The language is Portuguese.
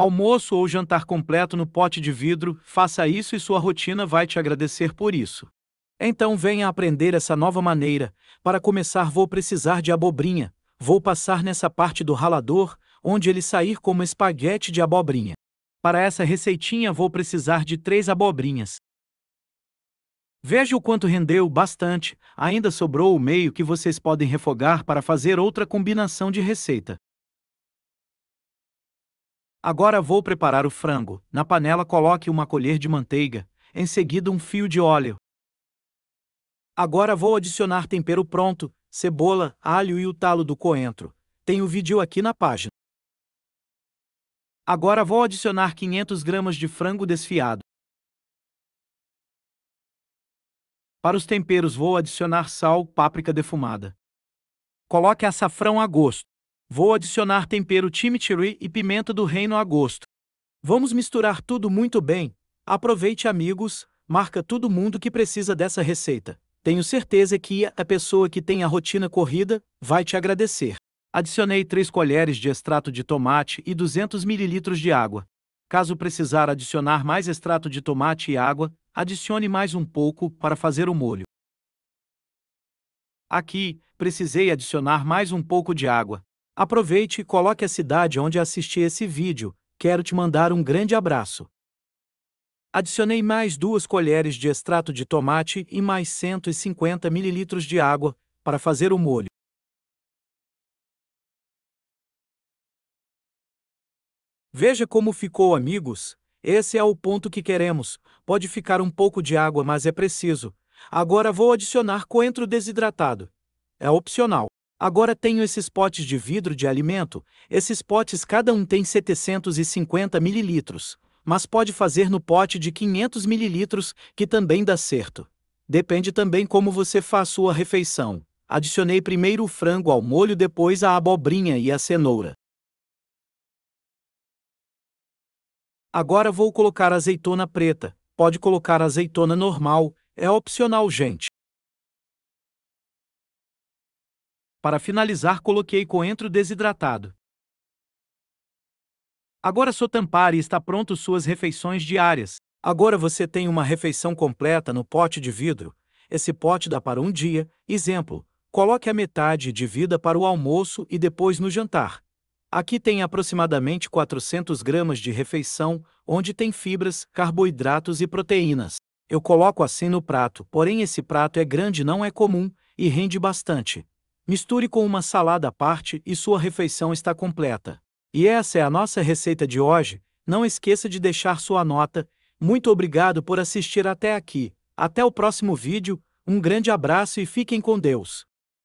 almoço ou jantar completo no pote de vidro, faça isso e sua rotina vai te agradecer por isso. Então venha aprender essa nova maneira. Para começar, vou precisar de abobrinha. Vou passar nessa parte do ralador, onde ele sair como espaguete de abobrinha. Para essa receitinha, vou precisar de três abobrinhas. Veja o quanto rendeu bastante, ainda sobrou o meio que vocês podem refogar para fazer outra combinação de receita. Agora vou preparar o frango. Na panela coloque uma colher de manteiga, em seguida um fio de óleo. Agora vou adicionar tempero pronto, cebola, alho e o talo do coentro. Tem o vídeo aqui na página. Agora vou adicionar 500 gramas de frango desfiado. Para os temperos vou adicionar sal, páprica defumada. Coloque açafrão a gosto. Vou adicionar tempero chimichurri e pimenta do reino a gosto. Vamos misturar tudo muito bem. Aproveite, amigos, marca todo mundo que precisa dessa receita. Tenho certeza que a pessoa que tem a rotina corrida vai te agradecer. Adicionei 3 colheres de extrato de tomate e 200 ml de água. Caso precisar adicionar mais extrato de tomate e água, adicione mais um pouco para fazer o molho. Aqui, precisei adicionar mais um pouco de água. Aproveite e coloque a cidade onde assisti esse vídeo, quero te mandar um grande abraço. Adicionei mais duas colheres de extrato de tomate e mais 150 ml de água para fazer o molho. Veja como ficou, amigos. Esse é o ponto que queremos. Pode ficar um pouco de água, mas é preciso. Agora vou adicionar coentro desidratado. É opcional. Agora tenho esses potes de vidro de alimento, esses potes cada um tem 750 ml, mas pode fazer no pote de 500 ml, que também dá certo. Depende também como você faz sua refeição. Adicionei primeiro o frango ao molho, depois a abobrinha e a cenoura. Agora vou colocar azeitona preta. Pode colocar azeitona normal, é opcional, gente. Para finalizar, coloquei coentro desidratado. Agora sou tampar e está pronto suas refeições diárias. Agora você tem uma refeição completa no pote de vidro. Esse pote dá para um dia. Exemplo, coloque a metade de vida para o almoço e depois no jantar. Aqui tem aproximadamente 400 gramas de refeição, onde tem fibras, carboidratos e proteínas. Eu coloco assim no prato, porém esse prato é grande não é comum e rende bastante. Misture com uma salada à parte e sua refeição está completa. E essa é a nossa receita de hoje. Não esqueça de deixar sua nota. Muito obrigado por assistir até aqui. Até o próximo vídeo, um grande abraço e fiquem com Deus.